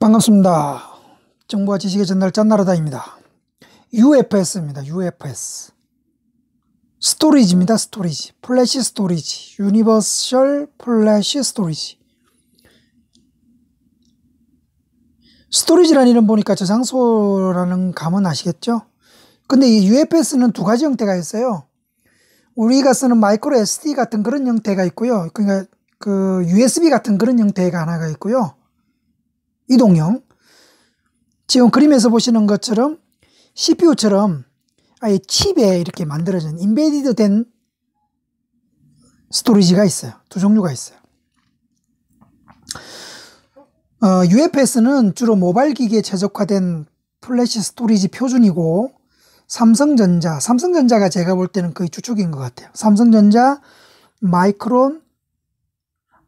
반갑습니다. 정보와 지식의 전달 짠나라다입니다. UFS입니다. UFS. 스토리지입니다. 스토리지. 플래시 스토리지. 유니버셜 플래시 스토리지. 스토리지라는 이름 보니까 저장소라는 감은 아시겠죠? 근데 이 UFS는 두 가지 형태가 있어요. 우리가 쓰는 마이크로 SD 같은 그런 형태가 있고요. 그러니까 그 USB 같은 그런 형태가 하나가 있고요. 이동형. 지금 그림에서 보시는 것처럼 CPU처럼 아예 칩에 이렇게 만들어진 인베디드 된 스토리지가 있어요. 두 종류가 있어요. 어, UFS는 주로 모바일 기기에 최적화된 플래시 스토리지 표준이고 삼성전자, 삼성전자가 제가 볼 때는 거의 주축인 것 같아요. 삼성전자, 마이크론,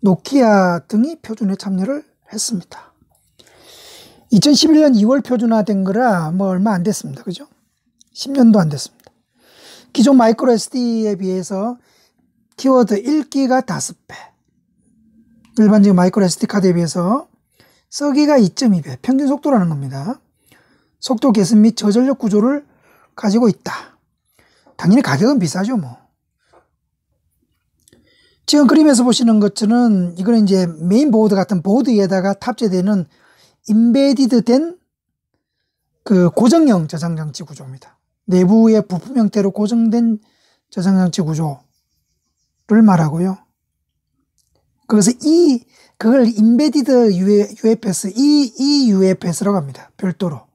노키아 등이 표준에 참여를 했습니다. 2011년 2월 표준화된 거라 뭐 얼마 안 됐습니다. 그죠? 10년도 안 됐습니다. 기존 마이크로 SD에 비해서 키워드 1기가 5배. 일반적인 마이크로 SD 카드에 비해서 쓰기가 2.2배, 평균 속도라는 겁니다. 속도 개선 및 저전력 구조를 가지고 있다. 당연히 가격은 비싸죠, 뭐. 지금 그림에서 보시는 것처럼 이거는 이제 메인보드 같은 보드에다가 탑재되는 임베디드된그 고정형 저장장치 구조입니다. 내부의 부품 형태로 고정된 저장장치 구조를 말하고요. 그래서 이 그걸 인베디드 UFS, 이, UFS라고 합니다. 별도로.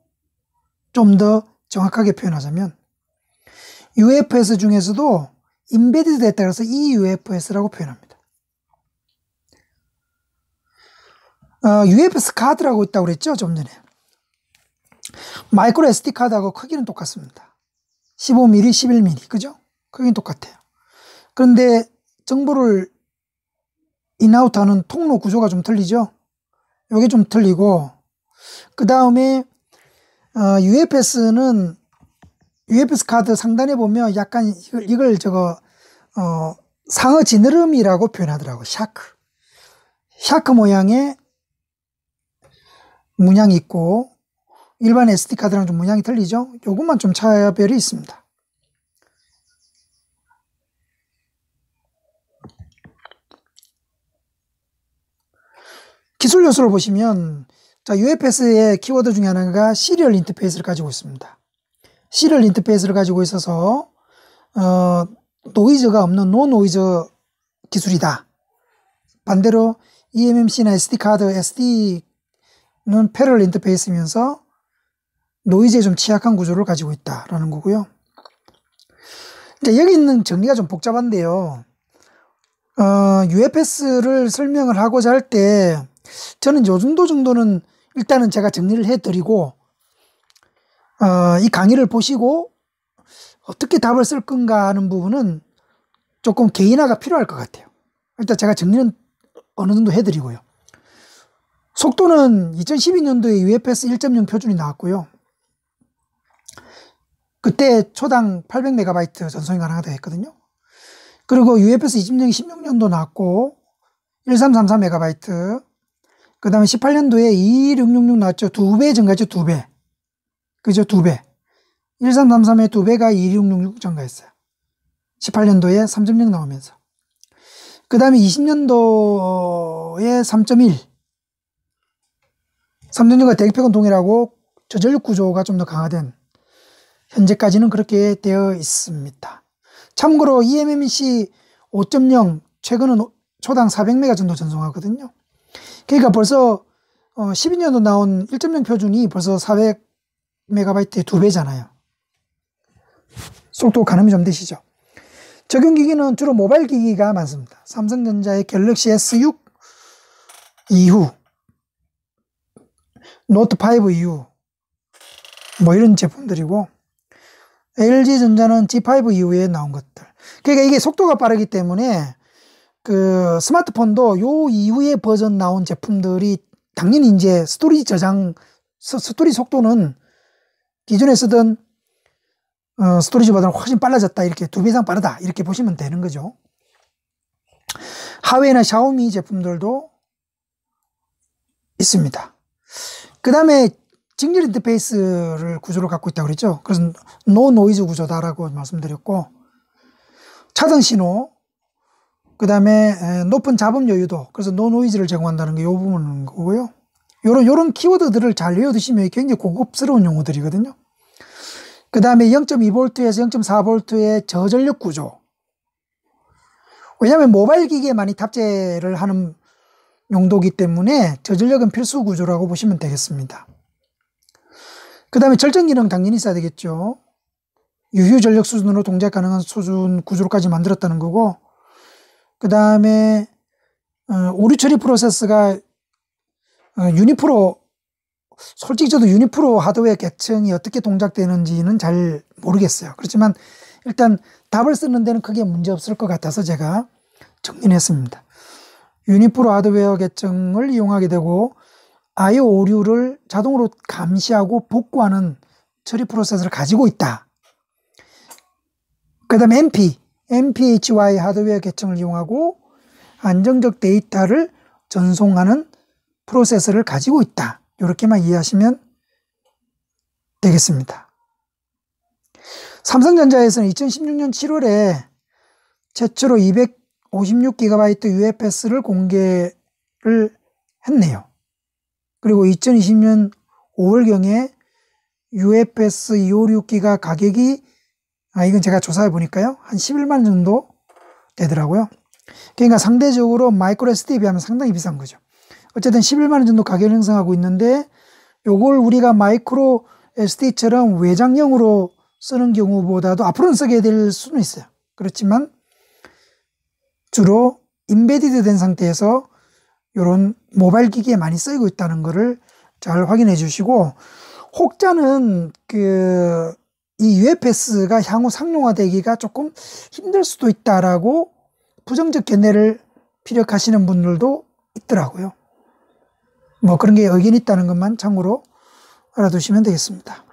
좀 더 정확하게 표현하자면 UFS 중에서도 인베디드 됐다 그래서 EUFS라고 표현합니다. 어, UFS 카드라고 있다고 그랬죠? 좀 전에. 마이크로 SD 카드하고 크기는 똑같습니다. 15mm, 11mm. 그죠? 크기는 똑같아요. 그런데 정보를 인아웃 하는 통로 구조가 좀 틀리죠? 요게 좀 틀리고, 그 다음에, 어, UFS는, UFS 카드 상단에 보면 약간 이걸, 이걸 저거, 어, 상어 지느러미라고 표현하더라고, 샤크. 샤크 모양의 문양이 있고 일반 SD카드랑 좀 문양이 틀리죠? 요것만 좀 차별이 있습니다. 기술 요소를 보시면 자, UFS의 키워드 중에 하나가 시리얼 인터페이스를 가지고 있습니다. 시리얼 인터페이스를 가지고 있어서 어, 노이즈가 없는 노 노이즈 기술이다. 반대로 EMMC나 SD카드, SD 는 패럴 인터페이스면서 노이즈에 좀 취약한 구조를 가지고 있다라는 거고요. 이제 여기 있는 정리가 좀 복잡한데요. 어, UFS를 설명을 하고자 할 때 저는 요 정도 정도는 일단은 제가 정리를 해드리고 어, 이 강의를 보시고 어떻게 답을 쓸 건가 하는 부분은 조금 개인화가 필요할 것 같아요. 일단 제가 정리는 어느 정도 해드리고요. 속도는 2012년도에 UFS 1.0 표준이 나왔고요. 그때 초당 800MB 전송이 가능하다 했거든요. 그리고 UFS 2.0이 16년도 나왔고 1 3 3 3 m b 그 다음에 18년도에 2666 나왔죠. 두 배 증가했죠. 두 배. 그죠? 두 배. 1333의 두 배가 2666 증가했어요. 18년도에 3.0 나오면서. 그 다음에 20년도에 3.1. 삼륜전과 대기패은 동일하고 저절 구조가 좀 더 강화된 현재까지는 그렇게 되어 있습니다. 참고로 EMMC 5.0 최근은 초당 400메가 정도 전송하거든요. 그러니까 벌써 12년도 어, 나온 1.0 표준이 벌써 400메가바이트의 두 배잖아요. 속도 가늠이 좀 되시죠? 적용 기기는 주로 모바일 기기가 많습니다. 삼성전자의 갤럭시 S6 이후 노트 5U 뭐 이런 제품들이고 LG 전자는 G5 이후에 나온 것들. 그러니까 이게 속도가 빠르기 때문에 그 스마트폰도 요 이후에 버전 나온 제품들이 당연히 이제 스토리 저장 스토리 속도는 기존에 쓰던 어, 스토리지 보다는 훨씬 빨라졌다 이렇게 두 배 이상 빠르다 이렇게 보시면 되는 거죠. 하웨이나 샤오미 제품들도 있습니다. 그 다음에 직렬 인터페이스를 구조를 갖고 있다고 그랬죠. 그래서 노 노이즈 구조다라고 말씀드렸고, 차등 신호, 그 다음에 높은 잡음 여유도, 그래서 노 노이즈를 제공한다는 게 요 부분인 거고요. 요런, 요런 키워드들을 잘 외워두시면 굉장히 고급스러운 용어들이거든요. 그 다음에 0.2V에서 0.4V의 저전력 구조. 왜냐하면 모바일 기기에 많이 탑재를 하는 용도기 때문에 저전력은 필수 구조라고 보시면 되겠습니다. 그 다음에 절정 기능 당연히 있어야 되겠죠. 유휴 전력 수준으로 동작 가능한 수준 구조로까지 만들었다는 거고, 그 다음에 어, 오류 처리 프로세스가 어, 유니프로 솔직히 저도 유니프로 하드웨어 계층이 어떻게 동작되는지는 잘 모르겠어요. 그렇지만 일단 답을 쓰는 데는 크게 문제 없을 것 같아서 제가 정리했습니다. 유니프로 하드웨어 계정을 이용하게 되고 아예 오류를 자동으로 감시하고 복구하는 처리 프로세스를 가지고 있다. 그 다음 MP, MPHY 하드웨어 계층을 이용하고 안정적 데이터를 전송하는 프로세스를 가지고 있다. 이렇게만 이해하시면 되겠습니다. 삼성전자에서는 2016년 7월에 최초로 200 56GB UFS를 공개를 했네요. 그리고 2020년 5월경에 UFS 256기가 가격이 아 이건 제가 조사해 보니까요 한 11만 정도 되더라고요 그러니까 상대적으로 마이크로 SD에 비하면 상당히 비싼 거죠 어쨌든 11만 원 정도 가격을 형성하고 있는데 요걸 우리가 마이크로 SD처럼 외장형으로 쓰는 경우보다도 앞으로는 쓰게 될 수는 있어요 그렇지만 주로 인베디드 된 상태에서 이런 모바일 기기에 많이 쓰이고 있다는 것을 잘 확인해 주시고 혹자는 그 이 UFS가 향후 상용화되기가 조금 힘들 수도 있다라고 부정적 견해를 피력하시는 분들도 있더라고요. 뭐 그런 게 의견이 있다는 것만 참고로 알아두시면 되겠습니다.